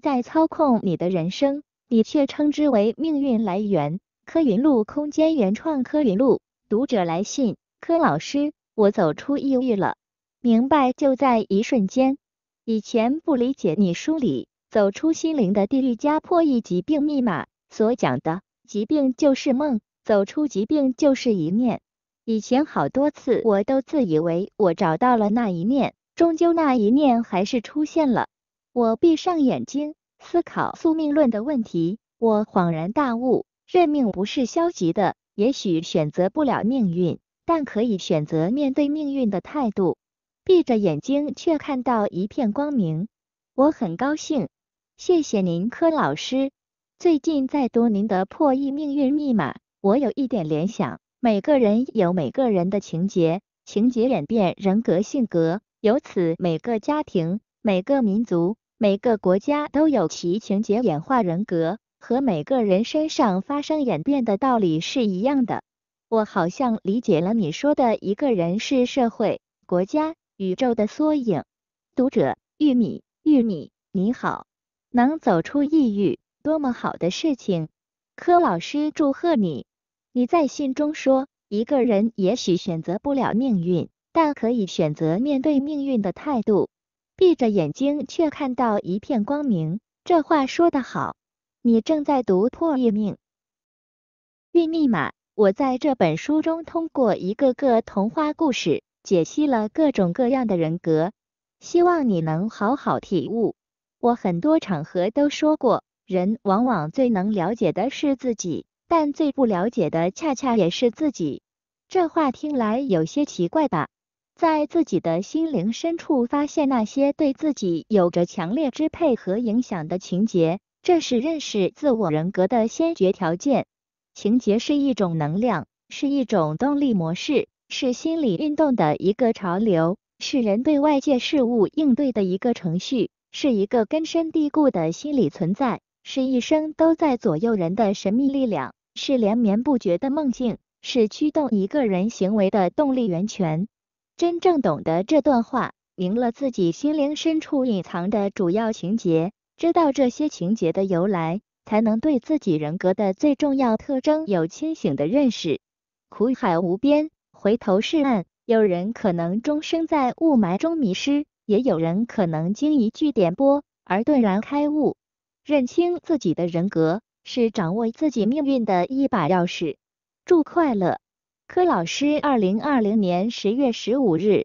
在操控你的人生，你却称之为命运。来源：柯云路空间原创。柯云路读者来信：柯老师，我走出抑郁了，明白就在一瞬间。以前不理解你书里《走出心灵的地狱》家破译疾病密码所讲的疾病就是梦，走出疾病就是一念。以前好多次我都自以为我找到了那一念，终究那一念还是出现了。我闭上眼睛思考宿命论的问题，我恍然大悟：认命不是消极的，也许选择不了命运，但可以选择面对命运的态度。闭着眼睛却看到一片光明，我很高兴。谢谢您，柯老师。最近在读您的《破译命运密码》，我有一点联想：每个人有每个人的情节，情节演变人格性格，由此每个家庭、每个民族。每个国家都有其情节演化人格和每个人身上发生演变的道理是一样的。我好像理解了你说的一个人是社会、国家、宇宙的缩影。读者玉米玉米你好，能走出抑郁，多么好的事情！柯老师祝贺你。你在信中说，一个人也许选择不了命运，但可以选择面对命运的态度。闭着眼睛却看到一片光明，这话说的好。你正在读破译命运密码，我在这本书中通过一个个童话故事，解析了各种各样的人格，希望你能好好体悟。我很多场合都说过，人往往最能了解的是自己，但最不了解的恰恰也是自己。这话听来有些奇怪吧？在自己的心灵深处发现那些对自己有着强烈支配和影响的情节，这是认识自我人格的先决条件。情节是一种能量，是一种动力模式，是心理运动的一个潮流，是人对外界事物应对的一个程序，是一个根深蒂固的心理存在，是一生都在左右人的神秘力量，是连绵不绝的梦境，是驱动一个人行为的动力源泉。真正懂得这段话，明了自己心灵深处隐藏的主要情节，知道这些情节的由来，才能对自己人格的最重要特征有清醒的认识。苦海无边，回头是岸。有人可能终生在雾霾中迷失，也有人可能经一句点拨而顿然开悟。认清自己的人格，是掌握自己命运的一把钥匙。祝快乐。柯老师，二零二零年十月十五日。